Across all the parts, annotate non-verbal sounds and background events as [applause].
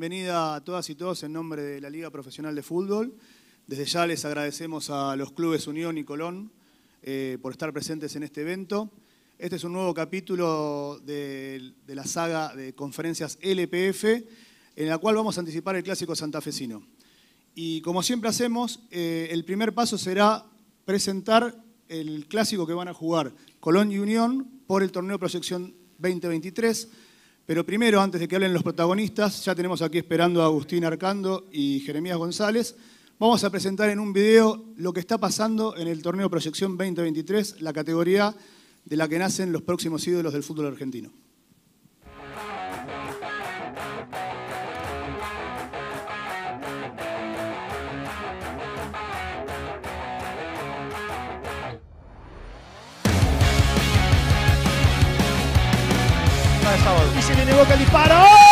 bienvenida a todas y todos en nombre de la Liga Profesional de Fútbol. Desde ya les agradecemos a los clubes Unión y Colón eh, por estar presentes en este evento. Este es un nuevo capítulo de, la saga de conferencias LPF, en la cual vamos a anticipar el clásico santafesino. Y como siempre hacemos, eh, el primer paso será presentar el clásico que van a jugar Colón y Unión por el torneo Proyección 2023 pero primero, antes de que hablen los protagonistas, ya tenemos aquí esperando a Agustín Arcando y Jeremías González. Vamos a presentar en un video lo que está pasando en el torneo Proyección 2023, la categoría de la que nacen los próximos ídolos del fútbol argentino. y se le negó el disparo.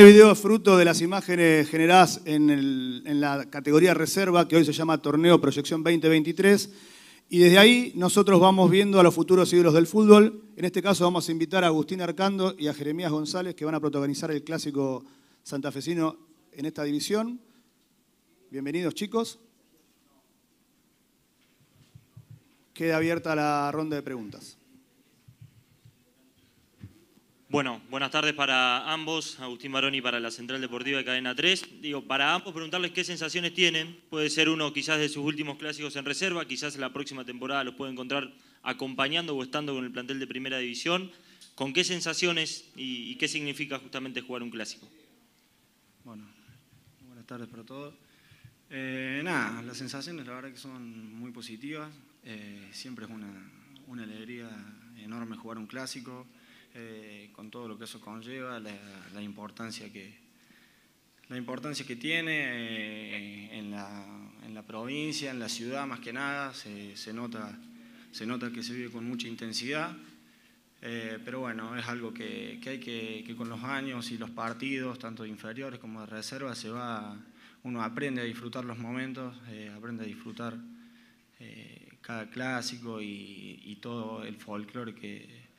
Este video es fruto de las imágenes generadas en, la categoría reserva, que hoy se llama Torneo Proyección 2023. Y desde ahí nosotros vamos viendo a los futuros ídolos del fútbol. En este caso vamos a invitar a Agustín Arcando y a Jeremías González, que van a protagonizar el clásico santafesino en esta división. Bienvenidos, chicos. Queda abierta la ronda de preguntas. Bueno, buenas tardes para ambos, Agustín y para la Central Deportiva de Cadena 3. Digo, para ambos preguntarles qué sensaciones tienen. Puede ser uno quizás de sus últimos clásicos en reserva, quizás la próxima temporada los puede encontrar acompañando o estando con el plantel de Primera División. ¿Con qué sensaciones y, qué significa justamente jugar un clásico? Bueno, buenas tardes para todos. Eh, nada, las sensaciones la verdad que son muy positivas. Eh, siempre es una alegría enorme jugar un clásico. Eh, con todo lo que eso conlleva, la, importancia, que, la importancia que tiene eh, en, la, provincia, en la ciudad más que nada, se, nota, se nota que se vive con mucha intensidad, eh, pero bueno, es algo que, hay que, con los años y los partidos, tanto de inferiores como de reserva, se va, uno aprende a disfrutar los momentos, aprende a disfrutar cada clásico y, y todo el folclore que,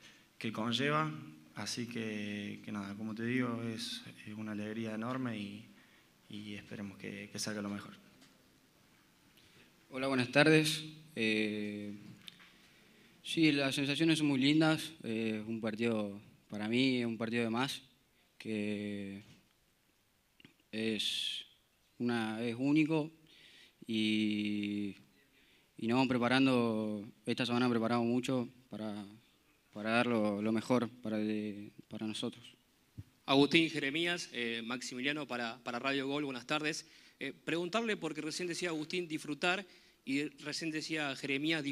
que conlleva. Así que, nada, como te digo, es una alegría enorme y, esperemos que, salga lo mejor. Hola, buenas tardes. Eh, sí, las sensaciones son muy lindas. es eh, un partido, para mí, es un partido de más, que es, una, es único y, y nos vamos preparando, esta semana preparado mucho para para dar lo, mejor para, eh, para, nosotros. Agustín Jeremías, eh, Maximiliano para, para, Radio Gol, buenas tardes. Eh, preguntarle, porque recién decía Agustín disfrutar y recién decía Jeremías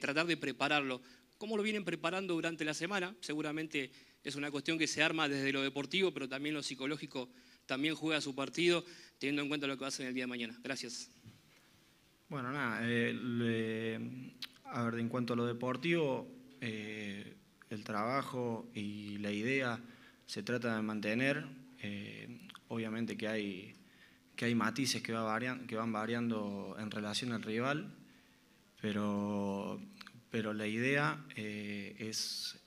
tratar de prepararlo. ¿Cómo lo vienen preparando durante la semana? Seguramente es una cuestión que se arma desde lo deportivo, pero también lo psicológico también juega su partido, teniendo en cuenta lo que va a hacer el día de mañana. Gracias. Bueno, nada, a ver, en cuanto a lo deportivo, eh, el trabajo y la idea se trata de mantener. Eh, obviamente que hay, matices que, van variando en relación al rival, pero, la idea eh, es,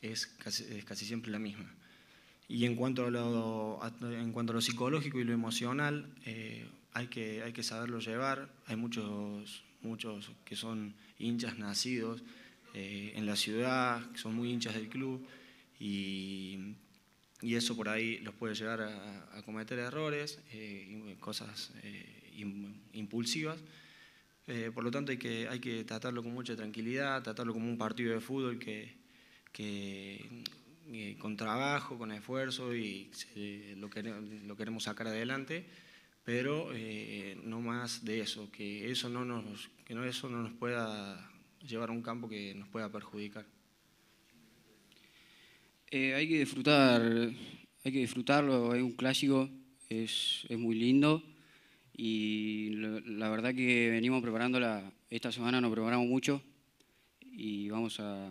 casi, siempre la misma. Y en cuanto a lo, en cuanto lo psicológico y lo emocional, hay que, hay que saberlo llevar. Hay muchos, muchos que son hinchas nacidos eh, en la ciudad, que son muy hinchas del club y, y, eso por ahí los puede llevar a, cometer errores, eh, cosas eh, impulsivas. por lo tanto hay que, hay que tratarlo con mucha tranquilidad, tratarlo como un partido de fútbol que, que con trabajo, con esfuerzo y lo, queremos, lo, queremos sacar adelante, pero no más de eso, que eso no nos, que no, eso no nos pueda llevar un campo que nos pueda perjudicar. Eh, hay que disfrutar, hay que disfrutarlo, es un clásico, es, muy lindo y la, verdad que venimos preparándola, esta semana nos preparamos mucho y vamos a,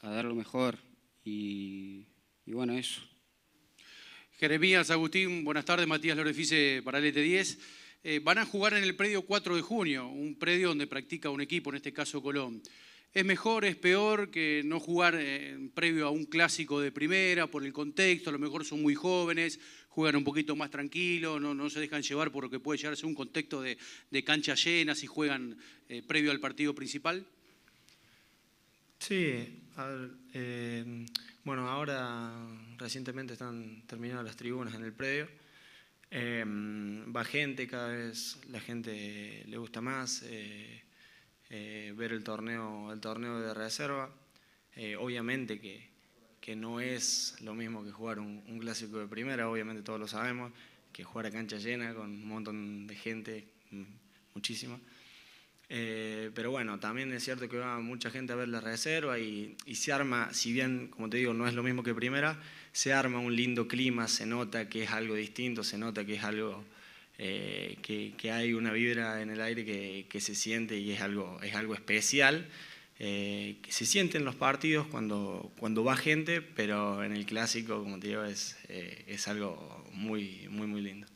a dar lo mejor y, bueno, eso. Jeremías, Agustín, buenas tardes, Matías Lorefice para el et 10 eh, van a jugar en el predio 4 de junio, un predio donde practica un equipo, en este caso Colón. ¿Es mejor, es peor que no jugar eh, previo a un clásico de primera por el contexto? A lo mejor son muy jóvenes, juegan un poquito más tranquilo, no, no se dejan llevar por lo que puede llevarse un contexto de, de cancha llena si juegan eh, previo al partido principal. Sí, bueno, ahora recientemente están terminadas las tribunas en el predio va gente, cada vez la gente le gusta más eh, eh, ver el torneo, el torneo de reserva. Eh, obviamente que, no es lo mismo que jugar un, un, clásico de primera, obviamente todos lo sabemos, que jugar a cancha llena con un montón de gente, mm, muchísima. Eh, pero bueno, también es cierto que va mucha gente a ver la reserva y, se arma, si bien, como te digo, no es lo mismo que primera, se arma un lindo clima, se nota que es algo distinto, se nota que es algo eh, que, hay una vibra en el aire que, se siente y es algo, es algo especial. Eh, que se siente en los partidos cuando, cuando va gente, pero en el clásico, como te digo, es, es algo muy, muy, muy lindo.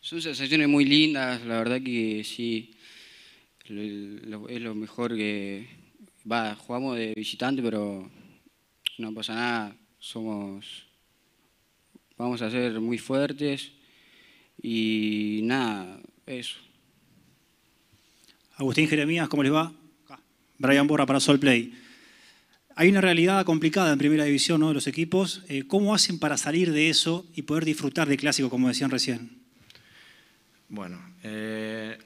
Son sensaciones muy lindas, la verdad que sí es lo mejor que... Va, jugamos de visitante, pero no pasa nada. Somos... Vamos a ser muy fuertes y nada, eso. Agustín Jeremías, ¿cómo les va? Brian Borra para Sol Play. Hay una realidad complicada en primera división ¿no? de los equipos. Eh, ¿Cómo hacen para salir de eso y poder disfrutar de clásico, como decían recién? Bueno, eh,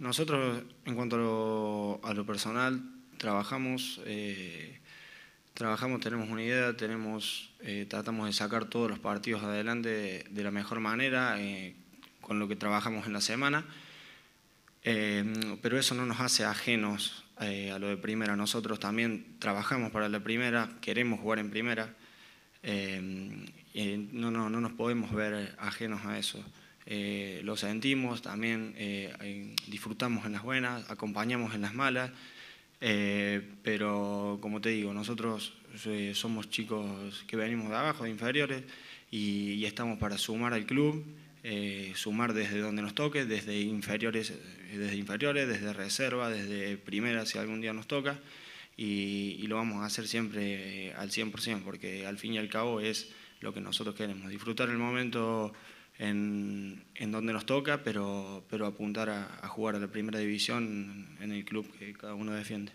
nosotros, en cuanto a lo, personal, trabajamos, eh, trabajamos, tenemos una idea, tenemos, eh, tratamos de sacar todos los partidos adelante de, la mejor manera, eh, con lo que trabajamos en la semana, pero eso no nos hace ajenos a lo de primera. Nosotros también trabajamos para la primera, queremos jugar en primera, no, no, no nos podemos ver ajenos a eso. Eh, lo sentimos, también eh, disfrutamos en las buenas, acompañamos en las malas, eh, pero como te digo, nosotros somos chicos que venimos de abajo, de inferiores, y, estamos para sumar al club, sumar desde donde nos toque, desde inferiores, desde inferiores, desde reserva, desde primera si algún día nos toca, y, y lo vamos a hacer siempre al 100%, porque al fin y al cabo es lo que nosotros queremos, disfrutar el momento en, en donde nos toca, pero, apuntar a, jugar a la primera división en el club que cada uno defiende.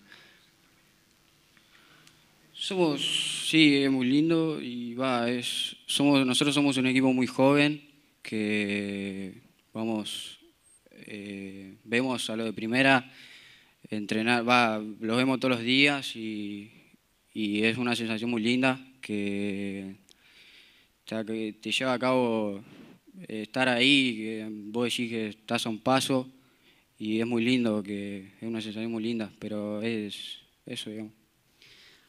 Somos, sí, es muy lindo y va, es, somos, nosotros somos un equipo muy joven que vamos, eh, vemos a lo de primera, entrenar, va, los vemos todos los días y, es una sensación muy linda que, que te lleva a cabo eh, estar ahí, que vos decís que estás a un paso y es muy lindo, que es una sensación muy linda, pero es eso, digamos.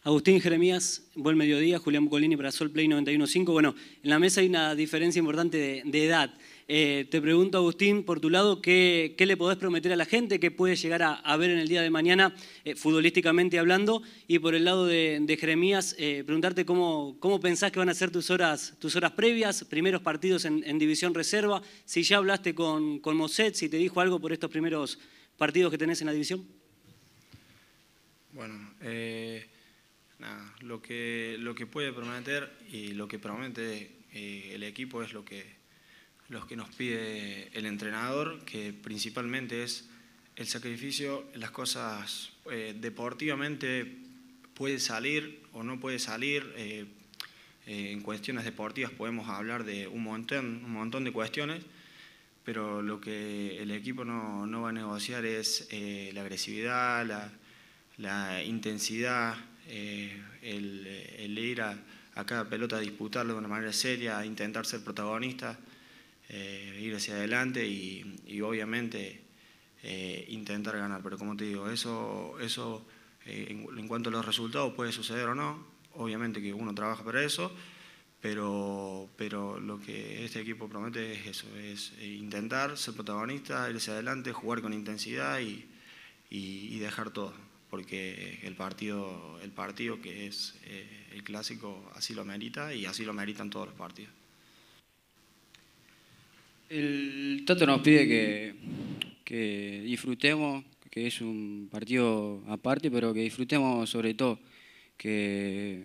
Agustín Jeremías, buen mediodía. Julián Bucolini para Sol Play 91.5. Bueno, en la mesa hay una diferencia importante de, edad. Eh, te pregunto, Agustín, por tu lado, ¿qué, ¿qué, le podés prometer a la gente que puede llegar a, ver en el día de mañana, eh, futbolísticamente hablando? Y por el lado de, Jeremías, eh, preguntarte cómo, cómo, pensás que van a ser tus horas, tus horas previas, primeros partidos en, División Reserva, si ya hablaste con, con Moset, si te dijo algo por estos primeros partidos que tenés en la división. Bueno, eh, lo que, lo que puede prometer y lo que promete eh, el equipo es lo que, que nos pide el entrenador, que principalmente es el sacrificio, las cosas eh, deportivamente puede salir o no puede salir. Eh, en cuestiones deportivas podemos hablar de un montón, un montón de cuestiones, pero lo que el equipo no, va a negociar es la agresividad, la, la intensidad, eh, eh, el, ir a, cada pelota a disputarlo de una manera seria, a intentar ser protagonista, eh, ir hacia adelante y, obviamente intentar ganar. Pero como te digo, eso, eso en, cuanto a los resultados puede suceder o no, obviamente que uno trabaja para eso. Pero, pero lo que este equipo promete es eso, es intentar ser protagonista, ir hacia adelante, jugar con intensidad y, y dejar todo porque el partido, el partido que es eh, el clásico así lo merita y así lo meritan todos los partidos. El Toto nos pide que, disfrutemos, que es un partido aparte, pero que disfrutemos sobre todo, que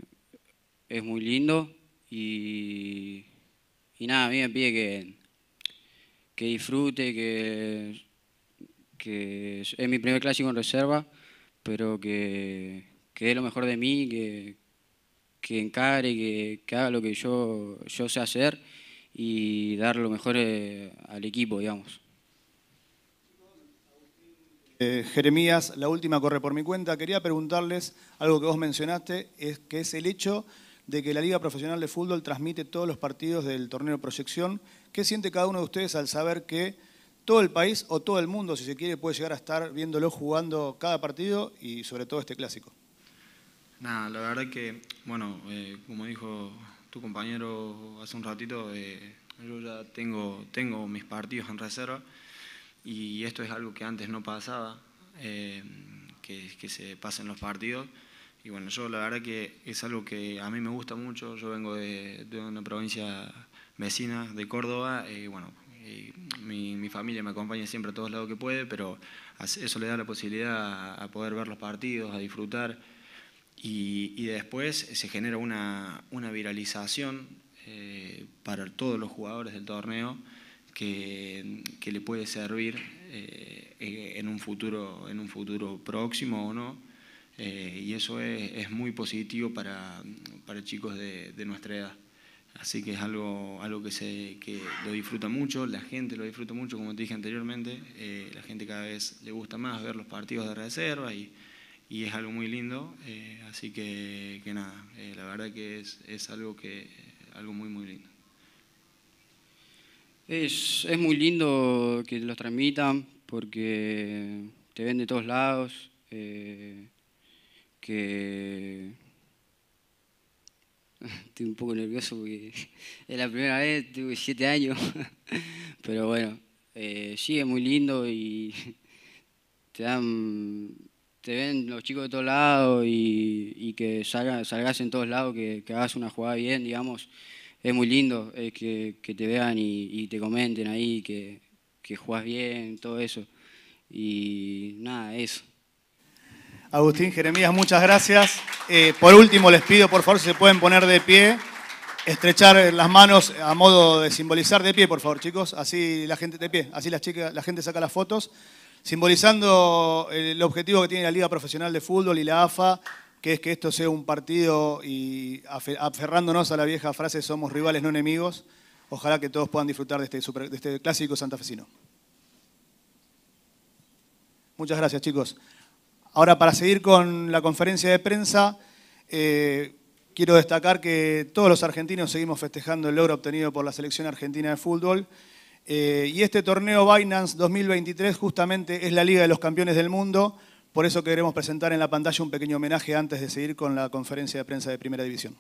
es muy lindo y, nada, a mí me pide que, que disfrute, que, que es mi primer clásico en reserva pero que, que dé lo mejor de mí, que, que encare, que, haga lo que yo, sé hacer y dar lo mejor eh, al equipo, digamos. Eh, Jeremías, la última corre por mi cuenta. Quería preguntarles algo que vos mencionaste, es que es el hecho de que la Liga Profesional de Fútbol transmite todos los partidos del torneo Proyección. ¿Qué siente cada uno de ustedes al saber que todo el país o todo el mundo, si se quiere, puede llegar a estar viéndolo jugando cada partido y sobre todo este clásico. Nada, la verdad que, bueno, eh, como dijo tu compañero hace un ratito, eh, yo ya tengo, tengo mis partidos en reserva y esto es algo que antes no pasaba, eh, que, que se pasen los partidos. Y bueno, yo la verdad que es algo que a mí me gusta mucho, yo vengo de, de una provincia vecina de Córdoba y bueno, mi, familia me acompaña siempre a todos lados que puede, pero eso le da la posibilidad a, poder ver los partidos, a disfrutar. Y, después se genera una, viralización eh, para todos los jugadores del torneo que, le puede servir eh, eh, en, un futuro, en un futuro próximo o no. y eso es, muy positivo para, chicos de nuestra edad. Así que es algo, algo que, se, que lo disfruta mucho, la gente lo disfruta mucho, como te dije anteriormente, eh, la gente cada vez le gusta más ver los partidos de reserva y, es algo muy lindo, eh, así que, nada, eh, la verdad que es, algo, que, algo muy, muy lindo. Es, es muy lindo que los transmitan porque te ven de todos lados, que [laughs] Estoy un poco nervioso porque [laughs] es la primera vez, tuve siete años. [laughs] Pero bueno, eh, sí, es muy lindo y te dan te ven los chicos de todos lados y, que salgas en todos lados, que, hagas una jugada bien, digamos, es muy lindo que, te vean y, te comenten ahí que, que jugás bien, todo eso. Y nada, eso. Agustín Jeremías, muchas gracias. Eh, por último, les pido, por favor, si se pueden poner de pie, estrechar las manos a modo de simbolizar de pie, por favor, chicos. Así la gente de pie, así las chicas, la gente saca las fotos, simbolizando eh, el objetivo que tiene la Liga Profesional de Fútbol y la AFA, que es que esto sea un partido y aferrándonos a la vieja frase somos rivales, no enemigos. Ojalá que todos puedan disfrutar de este, de este clásico santafesino. Muchas gracias, chicos. Ahora, para seguir con la conferencia de prensa, eh, quiero destacar que todos los argentinos seguimos festejando el logro obtenido por la selección argentina de fútbol. Eh, y este torneo Binance 2023 justamente es la Liga de los Campeones del Mundo, por eso queremos presentar en la pantalla un pequeño homenaje antes de seguir con la conferencia de prensa de Primera División.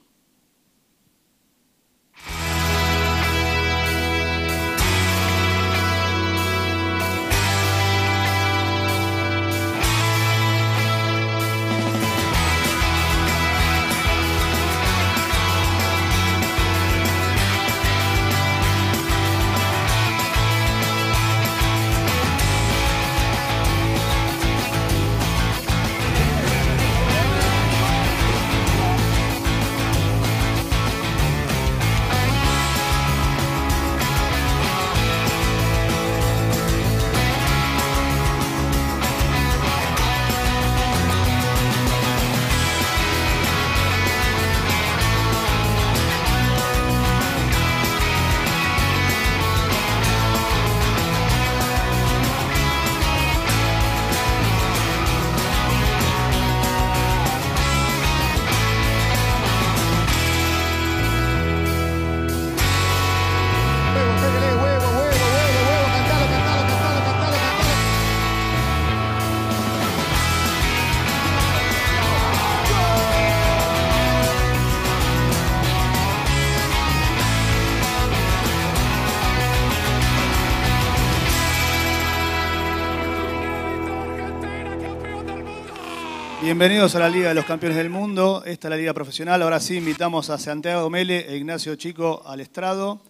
Bienvenidos a la Liga de los Campeones del Mundo. Esta es la Liga Profesional. Ahora sí invitamos a Santiago Mele e Ignacio Chico al estrado.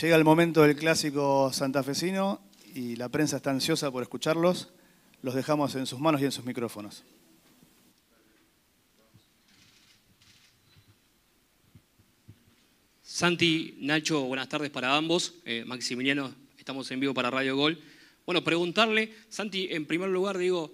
Llega el momento del clásico santafesino y la prensa está ansiosa por escucharlos. Los dejamos en sus manos y en sus micrófonos. Santi, Nacho, buenas tardes para ambos. Eh, Maximiliano, estamos en vivo para Radio Gol. Bueno, preguntarle, Santi, en primer lugar digo,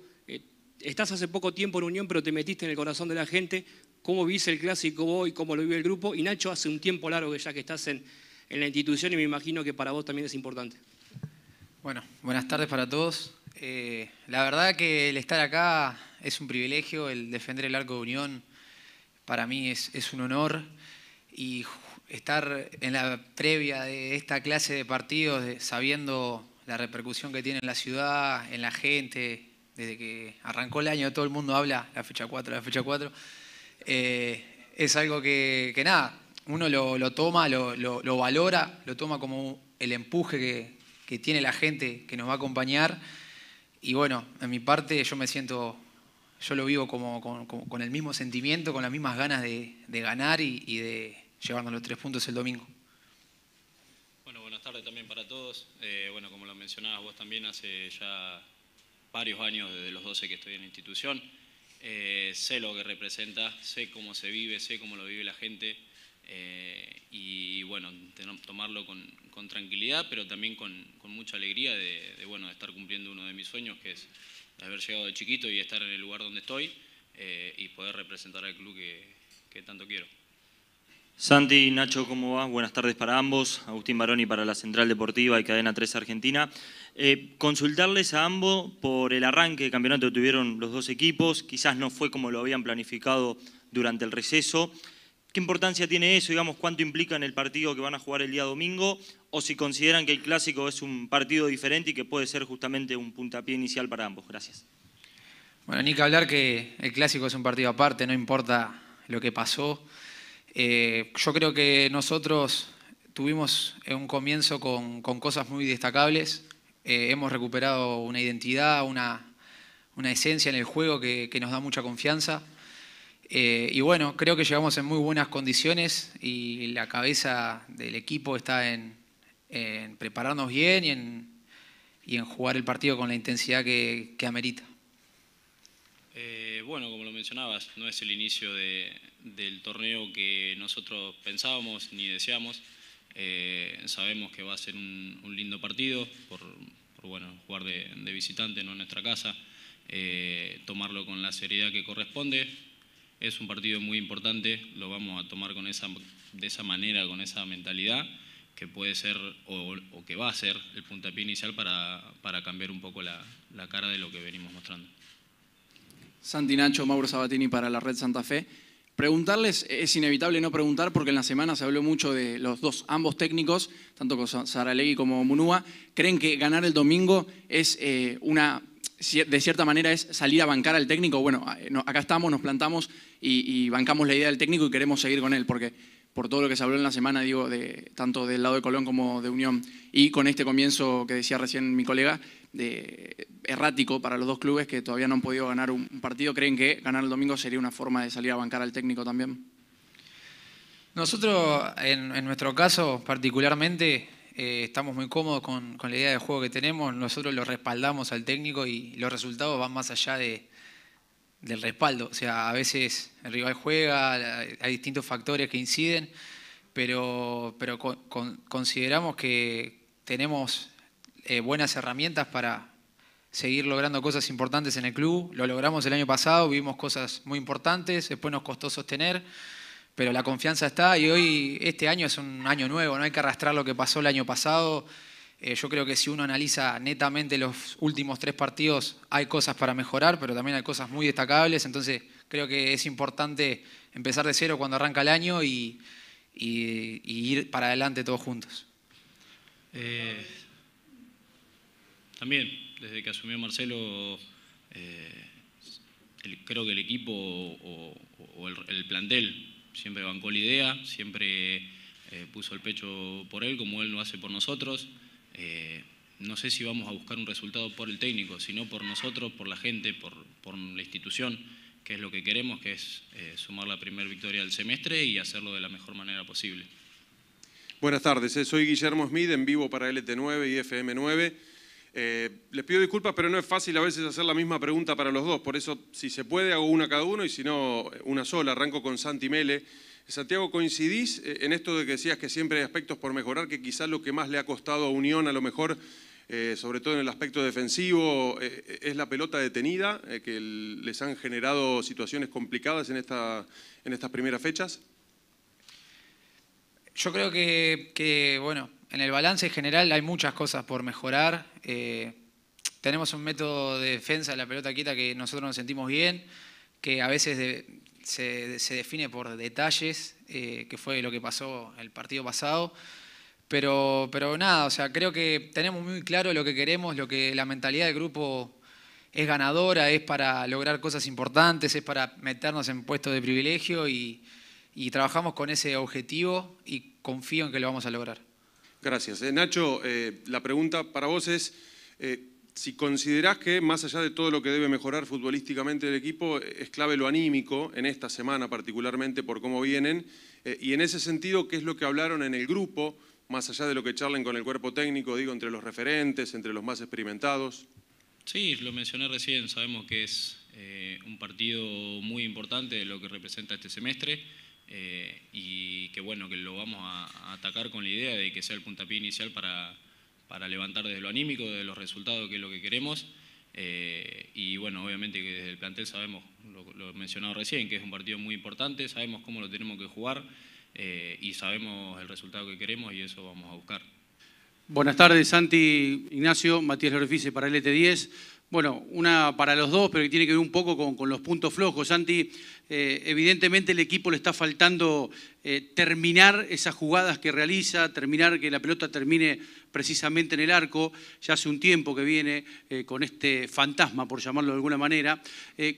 estás hace poco tiempo en Unión, pero te metiste en el corazón de la gente, cómo viste el clásico hoy? cómo lo vive el grupo. Y Nacho, hace un tiempo largo que ya que estás en, la institución y me imagino que para vos también es importante. Bueno, buenas tardes para todos. Eh, la verdad que el estar acá es un privilegio, el defender el arco de Unión para mí es, es un honor y estar en la previa de esta clase de partidos sabiendo la repercusión que tiene en la ciudad, en la gente, desde que arrancó el año todo el mundo habla la fecha 4, la fecha 4. Eh, es algo que, nada, uno lo, toma, lo, valora, lo toma como el empuje que, tiene la gente que nos va a acompañar. Y bueno, en mi parte yo me siento, yo lo vivo como, con el mismo sentimiento, con las mismas ganas de, ganar y, de llevarnos los tres puntos el domingo. Bueno, buenas tardes también para todos. Eh, bueno, como lo mencionabas vos también, hace ya varios años, desde los 12 que estoy en la institución. Eh, sé lo que representa, sé cómo se vive, sé cómo lo vive la gente eh, y bueno, tomarlo con, tranquilidad, pero también con, mucha alegría de, bueno, de estar cumpliendo uno de mis sueños, que es haber llegado de chiquito y estar en el lugar donde estoy eh, y poder representar al club que tanto quiero. Santi, Nacho, ¿cómo va? Buenas tardes para ambos. Agustín Baroni para la Central Deportiva y Cadena 3 Argentina. Eh, consultarles a ambos por el arranque de campeonato que tuvieron los dos equipos. Quizás no fue como lo habían planificado durante el receso. ¿Qué importancia tiene eso? Digamos, ¿cuánto implica en el partido que van a jugar el día domingo? ¿O si consideran que el clásico es un partido diferente y que puede ser justamente un puntapié inicial para ambos? Gracias. Bueno, Nica, hablar que el clásico es un partido aparte, no importa lo que pasó eh, yo creo que nosotros tuvimos un comienzo con, cosas muy destacables. Eh, hemos recuperado una identidad, una, esencia en el juego que, nos da mucha confianza. Eh, y bueno, creo que llegamos en muy buenas condiciones y la cabeza del equipo está en, prepararnos bien y en, y en, jugar el partido con la intensidad que, amerita bueno, como lo mencionabas, no es el inicio del torneo que nosotros pensábamos ni deseamos. Eh, sabemos que va a ser un, lindo partido por, bueno, jugar de, visitante, no en nuestra casa. Eh, tomarlo con la seriedad que corresponde. Es un partido muy importante, lo vamos a tomar con esa, de esa manera, con esa mentalidad, que puede ser o, que va a ser el puntapié inicial para, cambiar un poco la cara de lo que venimos mostrando. Santi Nacho, Mauro Sabatini para la Red Santa Fe. Preguntarles, es inevitable no preguntar porque en la semana se habló mucho de los dos, ambos técnicos, tanto con Saralegui como Munúa, creen que ganar el domingo es eh, una, de cierta manera es salir a bancar al técnico. Bueno, eh, acá estamos, nos plantamos y, y bancamos la idea del técnico y queremos seguir con él, porque por todo lo que se habló en la semana, digo, de, tanto del lado de Colón como de Unión. Y con este comienzo que decía recién mi colega, errático para los dos clubes que todavía no han podido ganar un, partido, ¿creen que ganar el domingo sería una forma de salir a bancar al técnico también? Nosotros, en, nuestro caso particularmente, eh, estamos muy cómodos con, la idea de juego que tenemos. Nosotros lo respaldamos al técnico y los resultados van más allá de, del respaldo. O sea, a veces el rival juega, hay distintos factores que inciden, pero, pero consideramos que tenemos eh, buenas herramientas para seguir logrando cosas importantes en el club. Lo logramos el año pasado, vimos cosas muy importantes, después nos costó sostener, pero la confianza está y hoy este año es un año nuevo, no hay que arrastrar lo que pasó el año pasado. Eh, yo creo que si uno analiza netamente los últimos tres partidos, hay cosas para mejorar, pero también hay cosas muy destacables. Entonces, creo que es importante empezar de cero cuando arranca el año y, ir para adelante todos juntos. Eh, también, desde que asumió Marcelo, eh, creo que el equipo o, el, plantel siempre bancó la idea, siempre puso el pecho por él, como él lo hace por nosotros. Eh, no sé si vamos a buscar un resultado por el técnico, sino por nosotros, por la gente, por, la institución, que es lo que queremos, que es eh, sumar la primera victoria del semestre y hacerlo de la mejor manera posible. Buenas tardes, eh, soy Guillermo Smith, en vivo para LT9 y FM9. Eh, les pido disculpas, pero no es fácil a veces hacer la misma pregunta para los dos. Por eso, si se puede, hago una cada uno y si no, una sola. Arranco con Santi Mele. Santiago, ¿coincidís eh, en esto de que decías que siempre hay aspectos por mejorar, que quizás lo que más le ha costado a Unión, a lo mejor, eh, sobre todo en el aspecto defensivo, es la pelota detenida, que les han generado situaciones complicadas en, esta, en estas primeras fechas? Yo creo que bueno, en el balance general hay muchas cosas por mejorar. Eh, tenemos un método de defensa de la pelota quieta que nosotros nos sentimos bien, que a veces se, define por detalles, eh, que fue lo que pasó el partido pasado. Pero, pero nada, o sea, creo que tenemos muy claro lo que queremos, lo que la mentalidad del grupo es ganadora, es para lograr cosas importantes, es para meternos en puestos de privilegio y trabajamos con ese objetivo y confío en que lo vamos a lograr. Gracias. Eh, Nacho, eh, la pregunta para vos es, eh, si considerás que más allá de todo lo que debe mejorar futbolísticamente el equipo, es clave lo anímico, en esta semana particularmente por cómo vienen, y en ese sentido, ¿qué es lo que hablaron en el grupo, más allá de lo que charlen con el cuerpo técnico, digo, entre los referentes, entre los más experimentados? Sí, lo mencioné recién, sabemos que es un partido muy importante de lo que representa este semestre. Eh, y que bueno, que lo vamos a, atacar con la idea de que sea el puntapié inicial para, para levantar desde lo anímico, desde los resultados, que es lo que queremos. Eh, y bueno, obviamente que desde el plantel sabemos, lo, he mencionado recién, que es un partido muy importante, sabemos cómo lo tenemos que jugar eh, y sabemos el resultado que queremos y eso vamos a buscar. Buenas tardes, Santi, Ignacio, Matías Lorefice para el ET10. Bueno, una para los dos, pero que tiene que ver un poco con, con los puntos flojos. Santi, eh, evidentemente el equipo le está faltando eh, terminar esas jugadas que realiza, terminar que la pelota termine precisamente en el arco. Ya hace un tiempo que viene eh, con este fantasma, por llamarlo de alguna manera.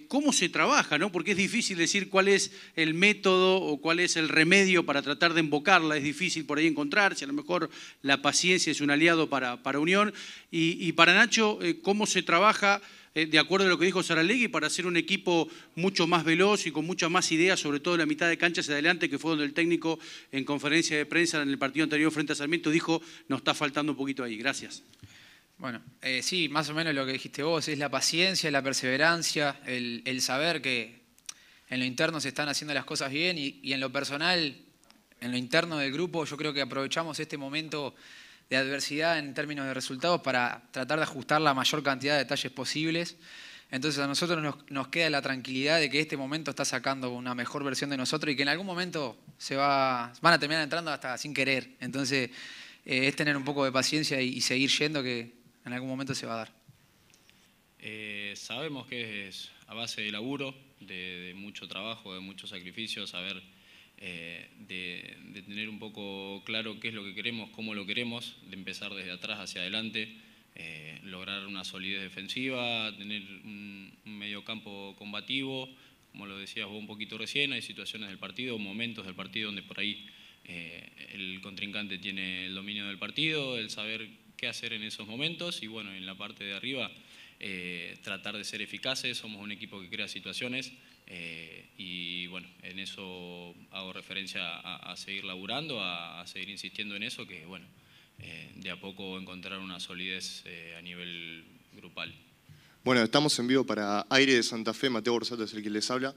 ¿Cómo se trabaja? No? Porque es difícil decir cuál es el método o cuál es el remedio para tratar de invocarla, Es difícil por ahí encontrarse. A lo mejor la paciencia es un aliado para, para Unión. y para Nacho, ¿cómo se trabaja? Eh, de acuerdo a lo que dijo Saralegui, para hacer un equipo mucho más veloz y con mucha más ideas, sobre todo en la mitad de cancha hacia adelante, que fue donde el técnico en conferencia de prensa en el partido anterior frente a Sarmiento dijo, nos está faltando un poquito ahí. Gracias. Bueno, eh, sí, más o menos lo que dijiste vos, es la paciencia, la perseverancia, el, saber que en lo interno se están haciendo las cosas bien y, y en lo personal, en lo interno del grupo, yo creo que aprovechamos este momento de adversidad en términos de resultados para tratar de ajustar la mayor cantidad de detalles posibles. Entonces a nosotros nos, queda la tranquilidad de que este momento está sacando una mejor versión de nosotros y que en algún momento se va, van a terminar entrando hasta sin querer. Entonces eh, es tener un poco de paciencia y, seguir yendo que en algún momento se va a dar. Eh, sabemos que es a base de laburo, de, de mucho trabajo, de mucho sacrificio, saber eh, de, tener un poco claro qué es lo que queremos, cómo lo queremos, de empezar desde atrás hacia adelante, eh, lograr una solidez defensiva, tener un, medio campo combativo, como lo decías vos un poquito recién, hay situaciones del partido, momentos del partido donde por ahí eh, el contrincante tiene el dominio del partido, el saber qué hacer en esos momentos y bueno, en la parte de arriba tratar de ser eficaces, somos un equipo que crea situaciones. Eh, y bueno, en eso hago referencia a, seguir laburando, a, seguir insistiendo en eso, que bueno, eh, de a poco encontrar una solidez eh, a nivel grupal. Bueno, estamos en vivo para Aire de Santa Fe, Mateo Borsato es el que les habla.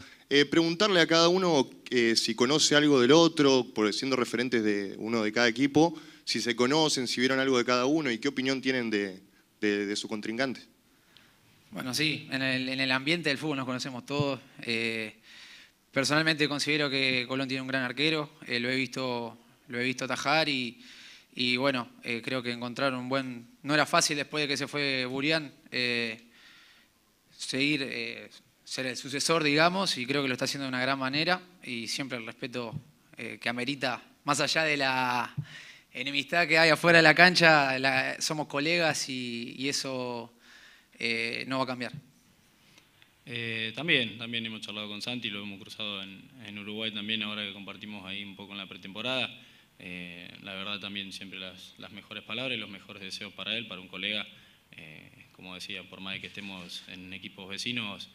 preguntarle a cada uno si conoce algo del otro, por, siendo referentes de uno de cada equipo, si se conocen, si vieron algo de cada uno y qué opinión tienen de, de su contrincante. Bueno, sí, en el, en el, ambiente del fútbol nos conocemos todos. Eh, personalmente considero que Colón tiene un gran arquero, eh, lo, he visto, lo he visto tajar y, y bueno, eh, creo que encontrar un buen... No era fácil después de que se fue Burián seguir, ser el sucesor, digamos, y creo que lo está haciendo de una gran manera y siempre el respeto que amerita, más allá de la enemistad que hay afuera de la cancha, somos colegas y eso eh, no va a cambiar. Eh, también, también hemos charlado con Santi, lo hemos cruzado en, Uruguay también, ahora que compartimos ahí un poco en la pretemporada. Eh, la verdad también siempre las, mejores palabras y los mejores deseos para él, para un colega. como decía, por más de que estemos en equipos vecinos,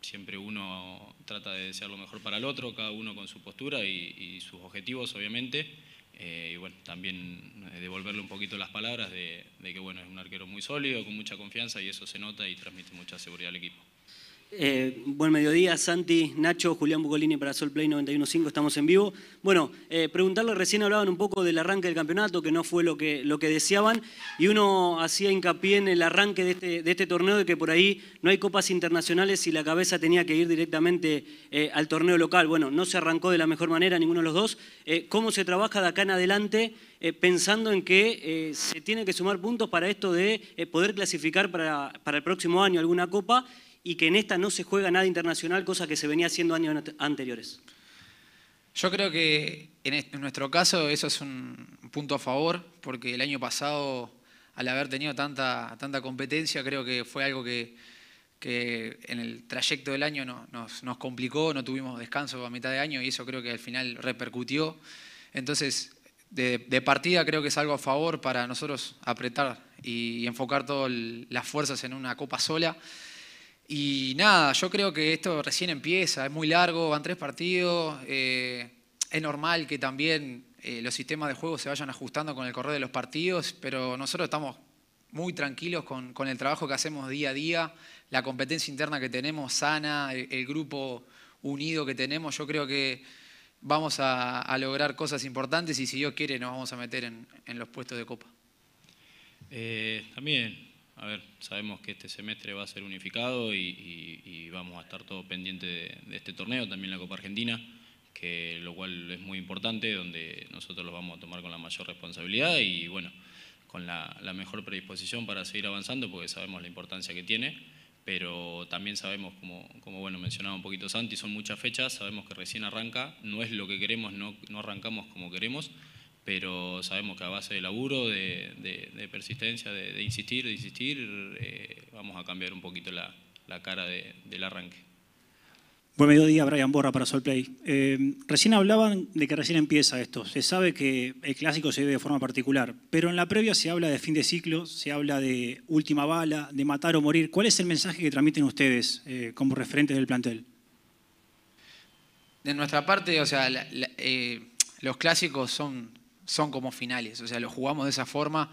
siempre uno trata de desear lo mejor para el otro, cada uno con su postura y sus objetivos, obviamente. Eh, y bueno, también eh, devolverle un poquito las palabras de, de que bueno, es un arquero muy sólido, con mucha confianza y eso se nota y transmite mucha seguridad al equipo. Eh, buen mediodía, Santi, Nacho, Julián Bucolini para Sol Play 91.5, estamos en vivo. Bueno, eh, preguntarle, recién hablaban un poco del arranque del campeonato, que no fue lo que, lo que deseaban, y uno hacía hincapié en el arranque de este, este torneo, de que por ahí no hay copas internacionales y la cabeza tenía que ir directamente eh, al torneo local. Bueno, no se arrancó de la mejor manera ninguno de los dos. ¿Cómo se trabaja de acá en adelante pensando en que se tiene que sumar puntos para esto de poder clasificar para, para el próximo año alguna copa? y que en esta no se juega nada internacional, cosa que se venía haciendo años anteriores. Yo creo que en, nuestro caso eso es un punto a favor, porque el año pasado, al haber tenido tanta, tanta competencia, creo que fue algo que, en el trayecto del año nos, complicó, no tuvimos descanso a mitad de año y eso creo que al final repercutió. Entonces, de, partida creo que es algo a favor para nosotros apretar y enfocar todas las fuerzas en una copa sola. Y nada, yo creo que esto recién empieza, es muy largo, van tres partidos, eh, es normal que también eh, los sistemas de juego se vayan ajustando con el correr de los partidos, pero nosotros estamos muy tranquilos con, el trabajo que hacemos día a día, la competencia interna que tenemos sana, el, grupo unido que tenemos, yo creo que vamos a, lograr cosas importantes y si Dios quiere nos vamos a meter en, los puestos de copa. Eh, también a ver, sabemos que este semestre va a ser unificado y, vamos a estar todos pendientes de, este torneo, también la Copa Argentina, que lo cual es muy importante, donde nosotros lo vamos a tomar con la mayor responsabilidad y bueno, con la, mejor predisposición para seguir avanzando, porque sabemos la importancia que tiene, pero también sabemos, como, bueno, mencionaba un poquito Santi, son muchas fechas, sabemos que recién arranca, no es lo que queremos, no arrancamos como queremos, pero sabemos que a base de laburo, de, persistencia, de, insistir, de insistir, eh, vamos a cambiar un poquito la, cara del arranque. Buen mediodía, Brian Borra para Solplay. Eh, recién hablaban de que recién empieza esto. Se sabe que el clásico se ve de forma particular, pero en la previa se habla de fin de ciclo, se habla de última bala, de matar o morir. ¿Cuál es el mensaje que transmiten ustedes eh, como referentes del plantel? De nuestra parte, o sea, eh, los clásicos son son como finales, o sea, lo jugamos de esa forma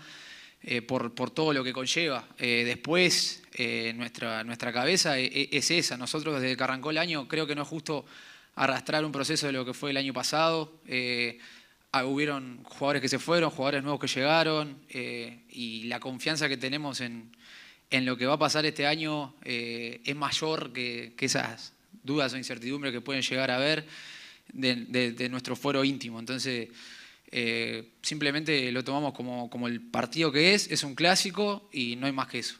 eh, por, todo lo que conlleva. Eh, después, eh, nuestra, nuestra cabeza e, e, es, esa. Nosotros desde que arrancó el año, creo que no es justo arrastrar un proceso de lo que fue el año pasado. Ah, hubieron jugadores que se fueron, jugadores nuevos que llegaron, y la confianza que tenemos en, en, lo que va a pasar este año es mayor que, esas dudas o incertidumbres que pueden llegar a haber de, de, de nuestro fuero íntimo. Entonces, eh, simplemente lo tomamos como, como el partido que es, es un clásico y no hay más que eso.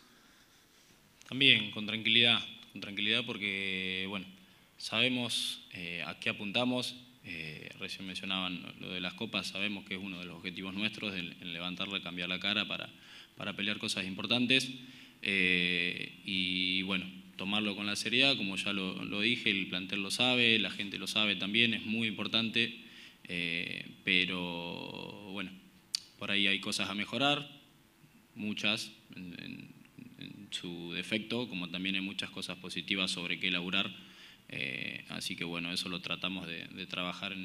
También, con tranquilidad, con tranquilidad porque, bueno, sabemos eh, a qué apuntamos. Eh, recién mencionaban lo de las copas, sabemos que es uno de los objetivos nuestros, el, levantarle cambiar la cara para, para pelear cosas importantes. y bueno, tomarlo con la seriedad, como ya lo, lo, dije, el plantel lo sabe, la gente lo sabe también, es muy importante eh, pero bueno, por ahí hay cosas a mejorar, muchas en, su defecto, como también hay muchas cosas positivas sobre qué elaborar. Eh, así que bueno, eso lo tratamos de, de trabajar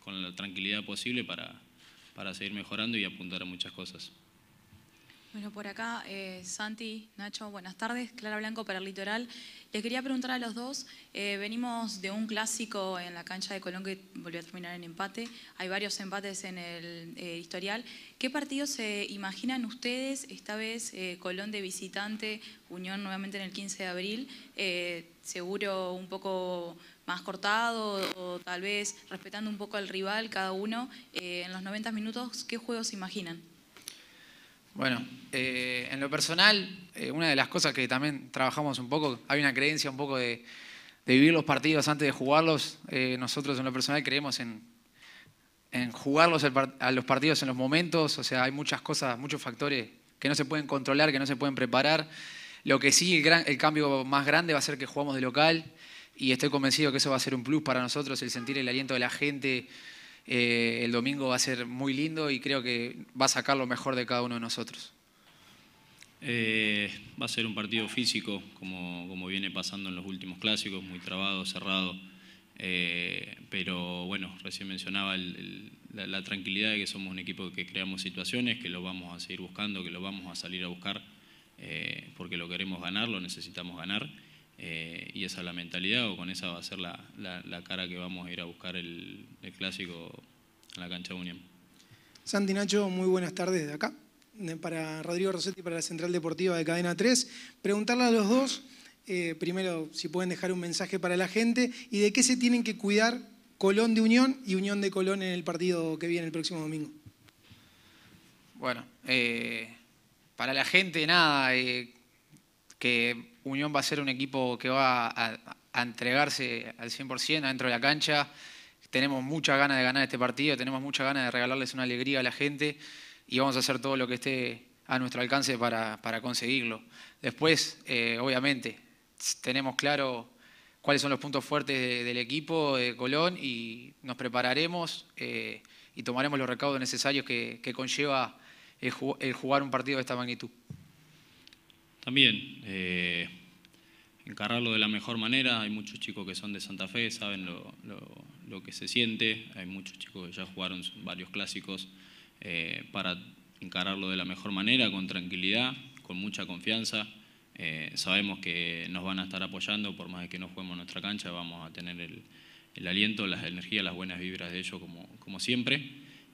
con la tranquilidad posible para, para seguir mejorando y apuntar a muchas cosas. Bueno, por acá, eh, Santi, Nacho, buenas tardes. Clara Blanco para el Litoral. Les quería preguntar a los dos, eh, venimos de un clásico en la cancha de Colón que volvió a terminar en empate. Hay varios empates en el eh, historial. ¿Qué partidos se imaginan ustedes? Esta vez Colón de visitante, Unión nuevamente en el 15 de abril. seguro un poco más cortado o tal vez respetando un poco al rival cada uno. en los 90 minutos, ¿qué juegos se imaginan? Bueno, eh, en lo personal, eh, una de las cosas que también trabajamos un poco, hay una creencia un poco de, vivir los partidos antes de jugarlos. Eh, nosotros en lo personal creemos en, jugarlos a los partidos en los momentos, o sea, hay muchas cosas, muchos factores que no se pueden controlar, que no se pueden preparar. Lo que sí, el, el cambio más grande va a ser que jugamos de local y estoy convencido que eso va a ser un plus para nosotros, el sentir el aliento de la gente, eh, el domingo va a ser muy lindo y creo que va a sacar lo mejor de cada uno de nosotros. Eh, va a ser un partido físico, como, viene pasando en los últimos clásicos, muy trabado, cerrado. Eh, pero bueno, recién mencionaba la, la, tranquilidad de que somos un equipo que creamos situaciones, que lo vamos a seguir buscando, que lo vamos a salir a buscar, porque lo queremos ganar, lo necesitamos ganar. Eh, y esa es la mentalidad, o con esa va a ser la, cara que vamos a ir a buscar el, clásico a la cancha de Unión. Santi Nacho, muy buenas tardes de acá. Para Rodrigo Rossetti, para la Central Deportiva de Cadena 3. Preguntarle a los dos, eh, primero, si pueden dejar un mensaje para la gente y de qué se tienen que cuidar Colón de Unión y Unión de Colón en el partido que viene el próximo domingo. Bueno, eh, para la gente, nada, que Unión va a ser un equipo que va a, entregarse al 100% dentro de la cancha. Tenemos muchas ganas de ganar este partido, tenemos mucha ganas de regalarles una alegría a la gente y vamos a hacer todo lo que esté a nuestro alcance para, conseguirlo. Después, eh, obviamente, tenemos claro cuáles son los puntos fuertes del equipo de Colón y nos prepararemos eh, y tomaremos los recaudos necesarios que, conlleva el jugar un partido de esta magnitud también eh, encararlo de la mejor manera. Hay muchos chicos que son de Santa Fe, saben lo, que se siente. Hay muchos chicos que ya jugaron varios clásicos eh, para encararlo de la mejor manera, con tranquilidad, con mucha confianza. Eh, sabemos que nos van a estar apoyando, por más de que no juguemos nuestra cancha, vamos a tener el, aliento, las energías, las buenas vibras de ellos como, siempre.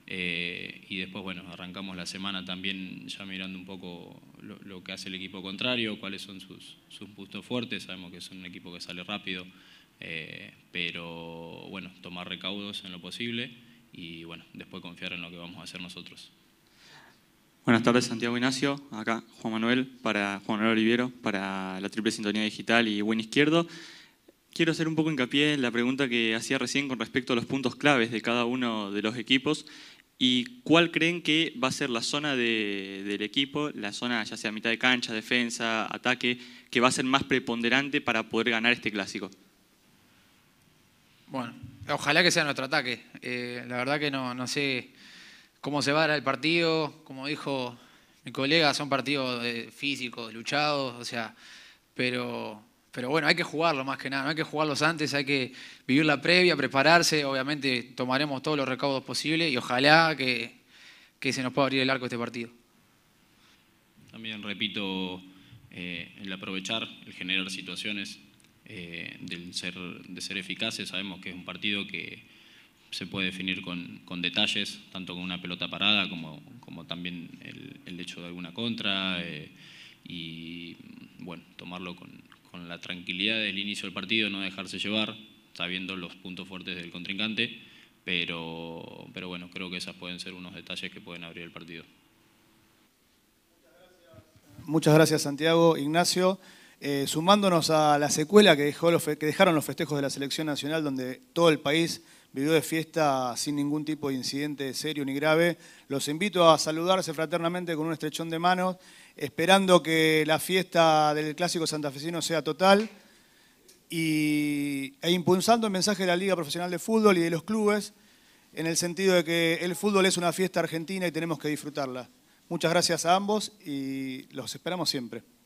y después, bueno, arrancamos la semana también ya mirando un poco lo, que hace el equipo contrario, cuáles son sus, puntos fuertes. Sabemos que es un equipo que sale rápido, eh, pero bueno, tomar recaudos en lo posible y bueno, después confiar en lo que vamos a hacer nosotros. Buenas tardes, Santiago Ignacio. Acá Juan Manuel, para Juan Manuel Oliviero, para la Triple Sintonía Digital y Buen Izquierdo. Quiero hacer un poco hincapié en la pregunta que hacía recién con respecto a los puntos claves de cada uno de los equipos ¿Y cuál creen que va a ser la zona del equipo, la zona ya sea mitad de cancha, defensa, ataque, que va a ser más preponderante para poder ganar este clásico? Bueno, ojalá que sea nuestro ataque. Eh, la verdad que no, no sé cómo se va a dar el partido. Como dijo mi colega, son partidos físicos, luchados, o sea, pero pero bueno, hay que jugarlo más que nada, no hay que jugarlos antes, hay que vivir la previa, prepararse, obviamente tomaremos todos los recaudos posibles y ojalá que, que se nos pueda abrir el arco este partido. También repito, eh, el aprovechar, el generar situaciones, eh, del ser, de ser eficaces, sabemos que es un partido que se puede definir con, con detalles, tanto con una pelota parada como, como también el, el hecho de alguna contra. Eh, y bueno, tomarlo con, con la tranquilidad del inicio del partido, no dejarse llevar, sabiendo los puntos fuertes del contrincante, pero, pero bueno, creo que esos pueden ser unos detalles que pueden abrir el partido. Muchas gracias Santiago, Ignacio. Eh, sumándonos a la secuela que, dejó los que dejaron los festejos de la selección nacional, donde todo el país vivió de fiesta sin ningún tipo de incidente serio ni grave, los invito a saludarse fraternamente con un estrechón de manos esperando que la fiesta del Clásico Santafesino sea total y, e impulsando el mensaje de la Liga Profesional de Fútbol y de los clubes en el sentido de que el fútbol es una fiesta argentina y tenemos que disfrutarla. Muchas gracias a ambos y los esperamos siempre.